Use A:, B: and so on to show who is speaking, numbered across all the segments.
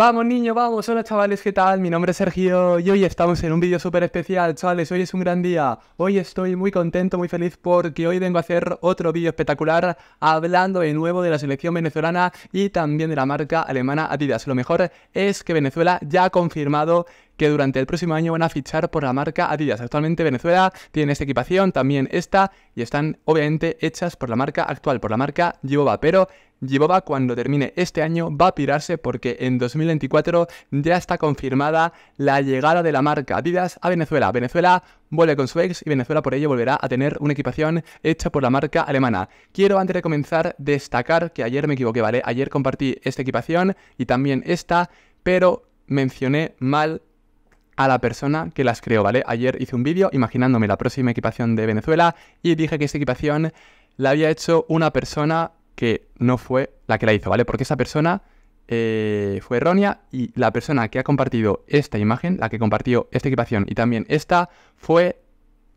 A: Vamos niño, vamos, hola chavales, ¿qué tal? Mi nombre es Sergio y hoy estamos en un vídeo súper especial, chavales, hoy es un gran día, hoy estoy muy contento, muy feliz porque hoy vengo a hacer otro vídeo espectacular hablando de nuevo de la selección venezolana y también de la marca alemana Adidas. Lo mejor es que Venezuela ya ha confirmado que durante el próximo año van a fichar por la marca Adidas. Actualmente Venezuela tiene esta equipación, también esta, y están obviamente hechas por la marca actual, por la marca Jibova. pero Jibova cuando termine este año va a pirarse porque en 2024 ya está confirmada la llegada de la marca Adidas a Venezuela. Venezuela vuelve con su ex y Venezuela por ello volverá a tener una equipación hecha por la marca alemana. Quiero antes de comenzar destacar que ayer me equivoqué, ¿vale? Ayer compartí esta equipación y también esta, pero mencioné mal a la persona que las creó, ¿vale? Ayer hice un vídeo imaginándome la próxima equipación de Venezuela y dije que esta equipación la había hecho una persona que no fue la que la hizo, ¿vale? Porque esa persona eh, fue errónea y la persona que ha compartido esta imagen, la que compartió esta equipación y también esta, fue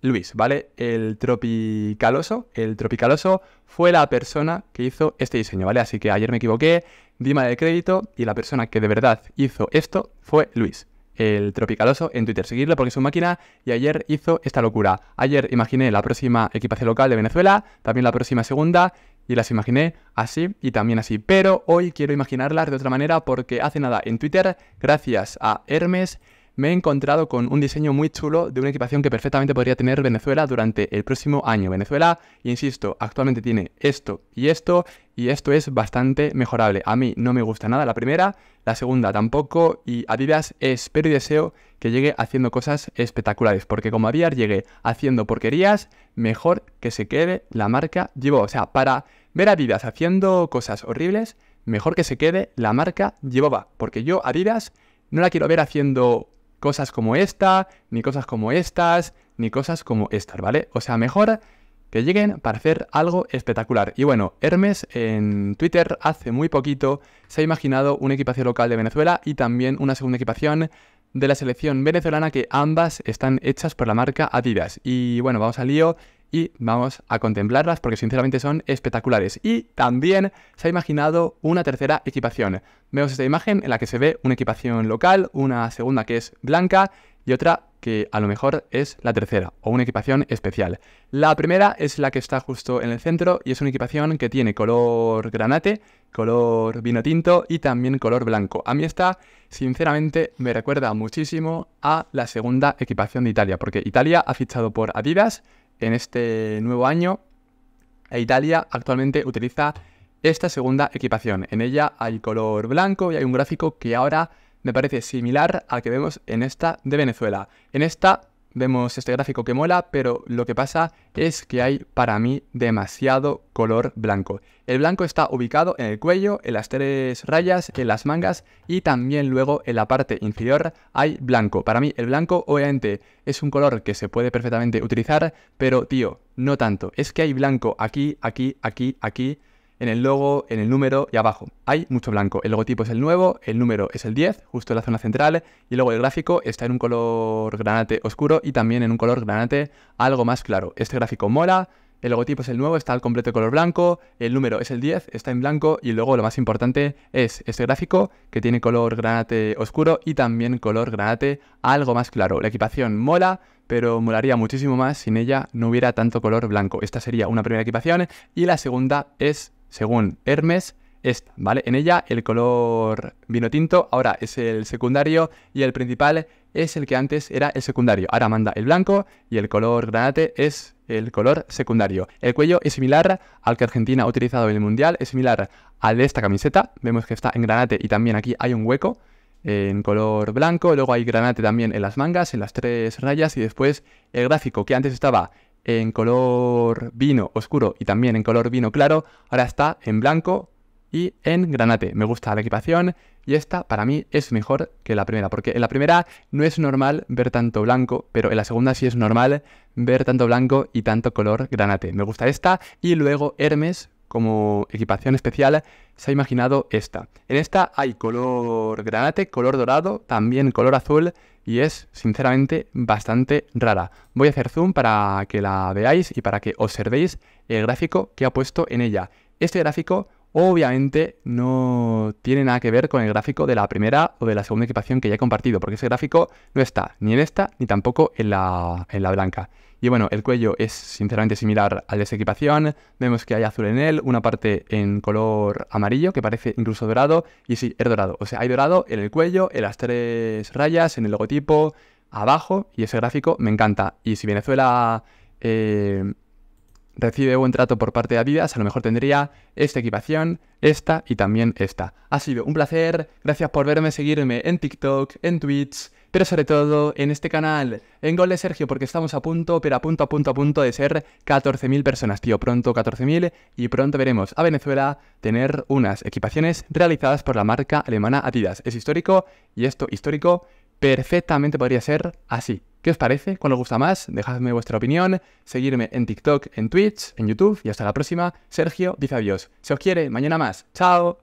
A: Luis, ¿vale? El tropicaloso, el tropicaloso fue la persona que hizo este diseño, ¿vale? Así que ayer me equivoqué, dime de crédito y la persona que de verdad hizo esto fue Luis el Tropicaloso en Twitter. Seguirlo porque es su máquina y ayer hizo esta locura. Ayer imaginé la próxima equipación local de Venezuela, también la próxima segunda y las imaginé así y también así. Pero hoy quiero imaginarlas de otra manera porque hace nada en Twitter, gracias a Hermes, me he encontrado con un diseño muy chulo de una equipación que perfectamente podría tener Venezuela durante el próximo año. Venezuela, insisto, actualmente tiene esto y esto, y esto es bastante mejorable. A mí no me gusta nada la primera, la segunda tampoco, y Adidas espero y deseo que llegue haciendo cosas espectaculares, porque como Adidas llegue haciendo porquerías, mejor que se quede la marca Jibo. O sea, para ver a Adidas haciendo cosas horribles, mejor que se quede la marca Jiboba, porque yo Adidas no la quiero ver haciendo cosas como esta, ni cosas como estas, ni cosas como estas, ¿vale? O sea, mejor que lleguen para hacer algo espectacular. Y bueno, Hermes en Twitter hace muy poquito se ha imaginado una equipación local de Venezuela y también una segunda equipación de la selección venezolana que ambas están hechas por la marca Adidas. Y bueno, vamos al lío y vamos a contemplarlas porque sinceramente son espectaculares. Y también se ha imaginado una tercera equipación. Vemos esta imagen en la que se ve una equipación local, una segunda que es blanca y otra que a lo mejor es la tercera o una equipación especial. La primera es la que está justo en el centro y es una equipación que tiene color granate, color vino tinto y también color blanco. A mí esta, sinceramente, me recuerda muchísimo a la segunda equipación de Italia, porque Italia ha fichado por Adidas, en este nuevo año, Italia actualmente utiliza esta segunda equipación. En ella hay color blanco y hay un gráfico que ahora me parece similar al que vemos en esta de Venezuela. En esta vemos este gráfico que mola, pero lo que pasa es que hay para mí demasiado color blanco. El blanco está ubicado en el cuello, en las tres rayas, en las mangas y también luego en la parte inferior hay blanco. Para mí el blanco obviamente es un color que se puede perfectamente utilizar, pero tío, no tanto. Es que hay blanco aquí, aquí, aquí, aquí en el logo, en el número y abajo. Hay mucho blanco. El logotipo es el nuevo, el número es el 10, justo en la zona central, y luego el gráfico está en un color granate oscuro y también en un color granate algo más claro. Este gráfico mola, el logotipo es el nuevo, está al completo color blanco, el número es el 10, está en blanco y luego lo más importante es este gráfico que tiene color granate oscuro y también color granate algo más claro. La equipación mola, pero molaría muchísimo más sin ella no hubiera tanto color blanco. Esta sería una primera equipación y la segunda es según Hermes, esta, ¿vale? En ella el color vino tinto ahora es el secundario y el principal es el que antes era el secundario. Ahora manda el blanco y el color granate es el color secundario. El cuello es similar al que Argentina ha utilizado en el Mundial, es similar al de esta camiseta. Vemos que está en granate y también aquí hay un hueco en color blanco, luego hay granate también en las mangas, en las tres rayas y después el gráfico que antes estaba en color vino oscuro y también en color vino claro, ahora está en blanco y en granate. Me gusta la equipación y esta para mí es mejor que la primera, porque en la primera no es normal ver tanto blanco, pero en la segunda sí es normal ver tanto blanco y tanto color granate. Me gusta esta y luego Hermes como equipación especial, se ha imaginado esta. En esta hay color granate, color dorado, también color azul y es sinceramente bastante rara. Voy a hacer zoom para que la veáis y para que observéis el gráfico que ha puesto en ella. Este gráfico obviamente no tiene nada que ver con el gráfico de la primera o de la segunda equipación que ya he compartido, porque ese gráfico no está ni en esta ni tampoco en la, en la blanca. Y bueno, el cuello es sinceramente similar al de esa equipación, vemos que hay azul en él, una parte en color amarillo que parece incluso dorado, y sí, es dorado, o sea, hay dorado en el cuello, en las tres rayas, en el logotipo, abajo, y ese gráfico me encanta. Y si Venezuela eh, recibe buen trato por parte de Adidas, a lo mejor tendría esta equipación, esta y también esta. Ha sido un placer, gracias por verme, seguirme en TikTok, en Twitch, pero sobre todo en este canal, en Gol de Sergio, porque estamos a punto, pero a punto, a punto, a punto de ser 14.000 personas, tío. Pronto 14.000 y pronto veremos a Venezuela tener unas equipaciones realizadas por la marca alemana Adidas. Es histórico y esto histórico perfectamente podría ser así. ¿Qué os parece? ¿Cuál os gusta más? Dejadme vuestra opinión, seguirme en TikTok, en Twitch, en YouTube y hasta la próxima. Sergio dice adiós. Se os quiere, mañana más. Chao.